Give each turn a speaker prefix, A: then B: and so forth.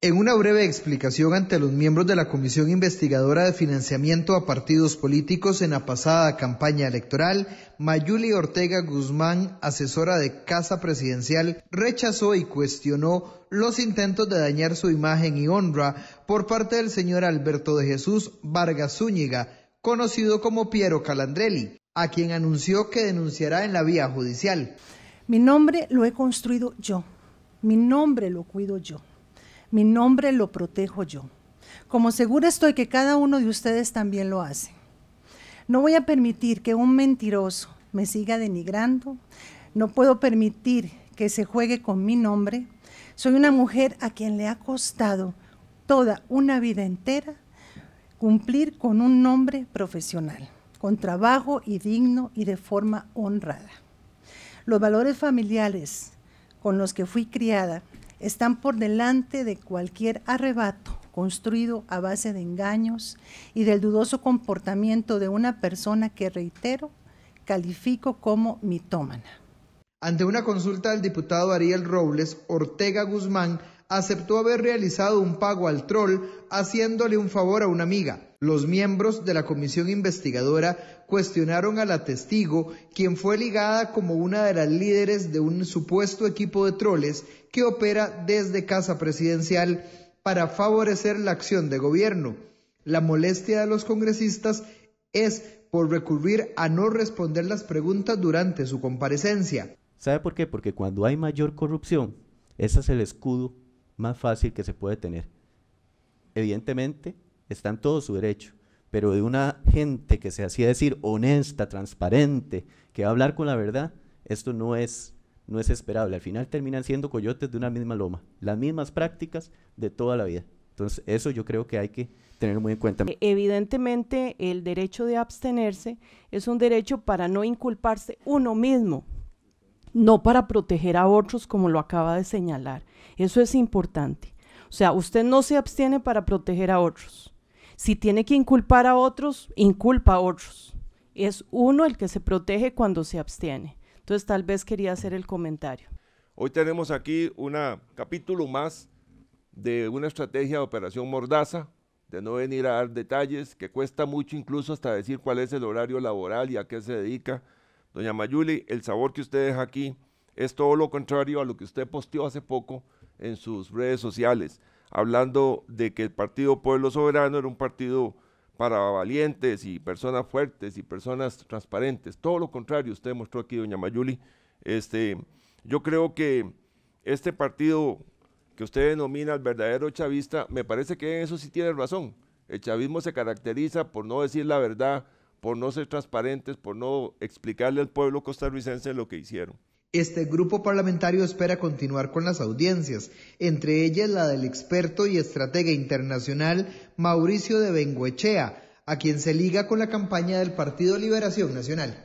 A: En una breve explicación ante los miembros de la Comisión Investigadora de Financiamiento a Partidos Políticos en la pasada campaña electoral, Mayuli Ortega Guzmán, asesora de Casa Presidencial, rechazó y cuestionó los intentos de dañar su imagen y honra por parte del señor Alberto de Jesús Vargas Zúñiga, conocido como Piero Calandrelli, a quien anunció que denunciará en la vía judicial.
B: Mi nombre lo he construido yo, mi nombre lo cuido yo mi nombre lo protejo yo. Como segura estoy que cada uno de ustedes también lo hace. No voy a permitir que un mentiroso me siga denigrando. No puedo permitir que se juegue con mi nombre. Soy una mujer a quien le ha costado toda una vida entera cumplir con un nombre profesional, con trabajo y digno y de forma honrada. Los valores familiares con los que fui criada están por delante de cualquier arrebato construido a base de engaños y del dudoso comportamiento de una persona que, reitero, califico como mitómana. Ante una consulta del
A: diputado Ariel Robles, Ortega Guzmán aceptó haber realizado un pago al troll haciéndole un favor a una amiga. Los miembros de la comisión investigadora cuestionaron a la testigo, quien fue ligada como una de las líderes de un supuesto equipo de troles que opera desde Casa Presidencial para favorecer la acción de gobierno. La molestia de los congresistas es por recurrir a no responder las preguntas durante su comparecencia.
C: ¿Sabe por qué? Porque cuando hay mayor corrupción, ese es el escudo más fácil que se puede tener. Evidentemente, está en todo su derecho, pero de una gente que se hacía decir honesta, transparente, que va a hablar con la verdad, esto no es, no es esperable. Al final terminan siendo coyotes de una misma loma, las mismas prácticas de toda la vida. Entonces, eso yo creo que hay que tener muy en cuenta. E,
D: evidentemente, el derecho de abstenerse es un derecho para no inculparse uno mismo, no para proteger a otros como lo acaba de señalar. Eso es importante. O sea, usted no se abstiene para proteger a otros. Si tiene que inculpar a otros, inculpa a otros. Es uno el que se protege cuando se abstiene. Entonces tal vez quería hacer el comentario.
E: Hoy tenemos aquí un capítulo más de una estrategia de operación mordaza, de no venir a dar detalles, que cuesta mucho incluso hasta decir cuál es el horario laboral y a qué se dedica. Doña Mayuli, el sabor que usted deja aquí es todo lo contrario a lo que usted posteó hace poco en sus redes sociales, hablando de que el Partido Pueblo Soberano era un partido para valientes y personas fuertes y personas transparentes. Todo lo contrario, usted mostró aquí, doña Mayuli. Este, yo creo que este partido que usted denomina el verdadero chavista, me parece que en eso sí tiene razón. El chavismo se caracteriza por no decir la verdad, por no ser transparentes, por no explicarle al pueblo costarricense lo que hicieron.
A: Este grupo parlamentario espera continuar con las audiencias, entre ellas la del experto y estratega internacional Mauricio de Bengoechea, a quien se liga con la campaña del Partido Liberación Nacional.